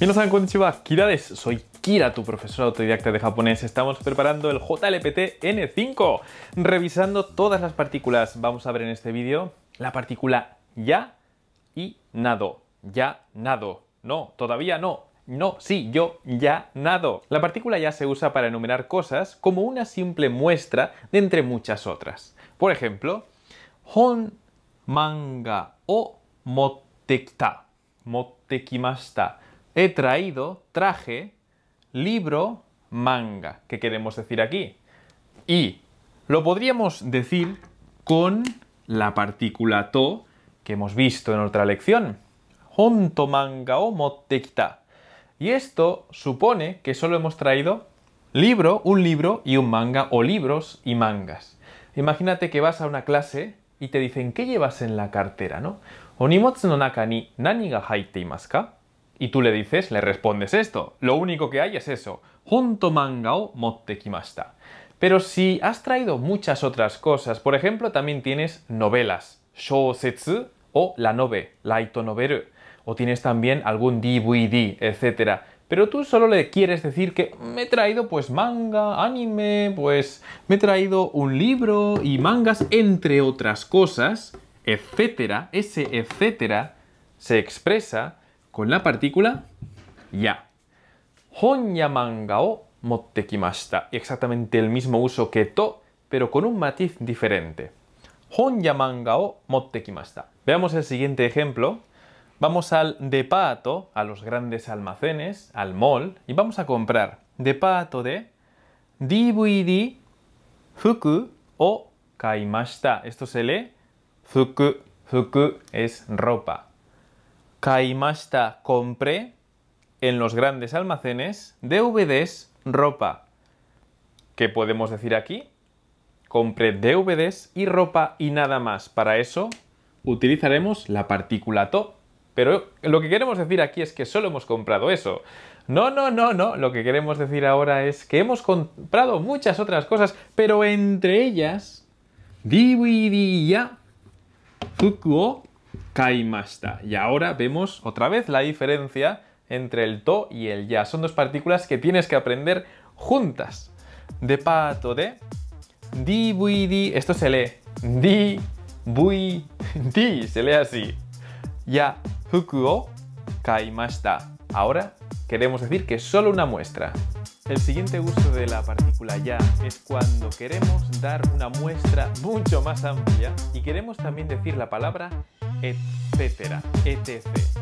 Hola, saben, konnichiwa, Kira Soy Kira, tu profesora autodidacta de japonés. Estamos preparando el JLPT N5, revisando todas las partículas. Vamos a ver en este vídeo la partícula ya y nado. Ya nado. No, todavía no. No, sí, yo ya nado. La partícula ya se usa para enumerar cosas como una simple muestra de entre muchas otras. Por ejemplo, hon manga o motekta. kita he traído, traje, libro, manga. ¿Qué queremos decir aquí? Y lo podríamos decir con la partícula to que hemos visto en otra lección. Honto manga o motte Y esto supone que solo hemos traído libro, un libro y un manga, o libros y mangas. Imagínate que vas a una clase y te dicen, ¿qué llevas en la cartera, no? Onimotsu no naka ni nani ga ka? Y tú le dices, le respondes esto. Lo único que hay es eso. Junto manga o motte kimashita. Pero si has traído muchas otras cosas, por ejemplo, también tienes novelas, Shōsetsu o la nove, light novel. o tienes también algún DVD, etc. Pero tú solo le quieres decir que me he traído pues manga, anime, pues me he traído un libro y mangas, entre otras cosas, etc. Ese etcétera se expresa con la partícula ya. Honya manga o motte kimashita. Exactamente el mismo uso que to, pero con un matiz diferente. Honya manga o motte kimashita. Veamos el siguiente ejemplo. Vamos al depato, a los grandes almacenes, al mall, y vamos a comprar depato de DVD fuku o kaimashita. Esto se lee fuku. Fuku es ropa. Kaimashita compré en los grandes almacenes DVDs ropa. ¿Qué podemos decir aquí? Compré DVDs y ropa y nada más. Para eso utilizaremos la partícula to. Pero lo que queremos decir aquí es que solo hemos comprado eso. No, no, no, no. Lo que queremos decir ahora es que hemos comprado muchas otras cosas, pero entre ellas, DVD ya, y ahora vemos otra vez la diferencia entre el to y el ya. Son dos partículas que tienes que aprender juntas. De pato de di, di, esto se lee di bui di, se lee así. Ya fukuo kaimashita. Ahora queremos decir que es solo una muestra. El siguiente uso de la partícula ya es cuando queremos dar una muestra mucho más amplia y queremos también decir la palabra etcétera, etc.